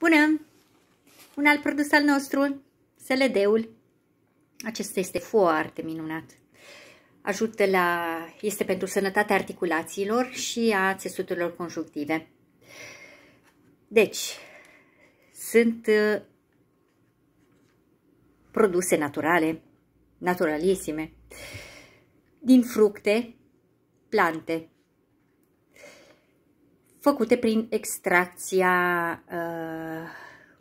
Punem un alt produs al nostru, SLD-ul. Acesta este foarte minunat. Ajută la, este pentru sănătatea articulațiilor și a țesuturilor conjunctive. Deci, sunt uh, produse naturale, naturalisime, din fructe, plante, făcute prin extracția uh,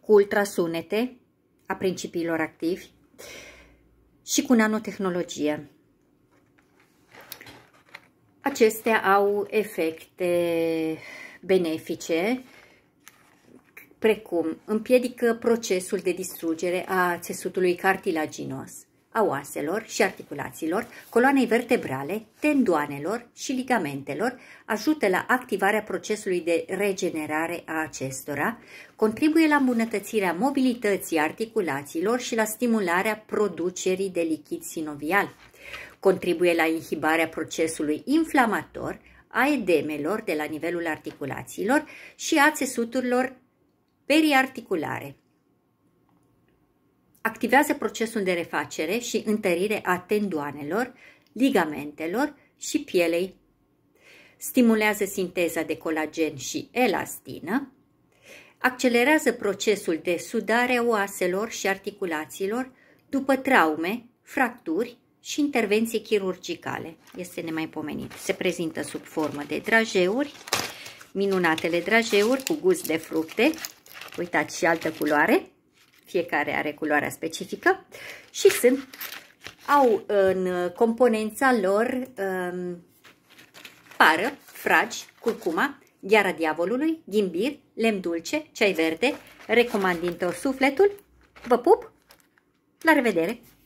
cu ultrasunete a principiilor activi și cu nanotehnologie. Acestea au efecte benefice, precum împiedică procesul de distrugere a țesutului cartilaginos, a oaselor și articulațiilor, coloanei vertebrale, tendoanelor și ligamentelor, ajută la activarea procesului de regenerare a acestora, contribuie la îmbunătățirea mobilității articulațiilor și la stimularea producerii de lichid sinovial. Contribuie la inhibarea procesului inflamator, a edemelor de la nivelul articulațiilor și a țesuturilor periarticulare activează procesul de refacere și întărire a tendoanelor, ligamentelor și pielei. Stimulează sinteza de colagen și elastină, accelerează procesul de sudare a oaselor și articulațiilor după traume, fracturi și intervenții chirurgicale. Este nemaipomenit. Se prezintă sub formă de drajeuri, minunatele drajeuri cu gust de fructe. Uitați și altă culoare fiecare are culoarea specifică și sunt, au în componența lor um, pară, fragi, curcuma, gheara diavolului, ghimbir, lemn dulce, ceai verde. Recomand din tot sufletul. Vă pup! La revedere!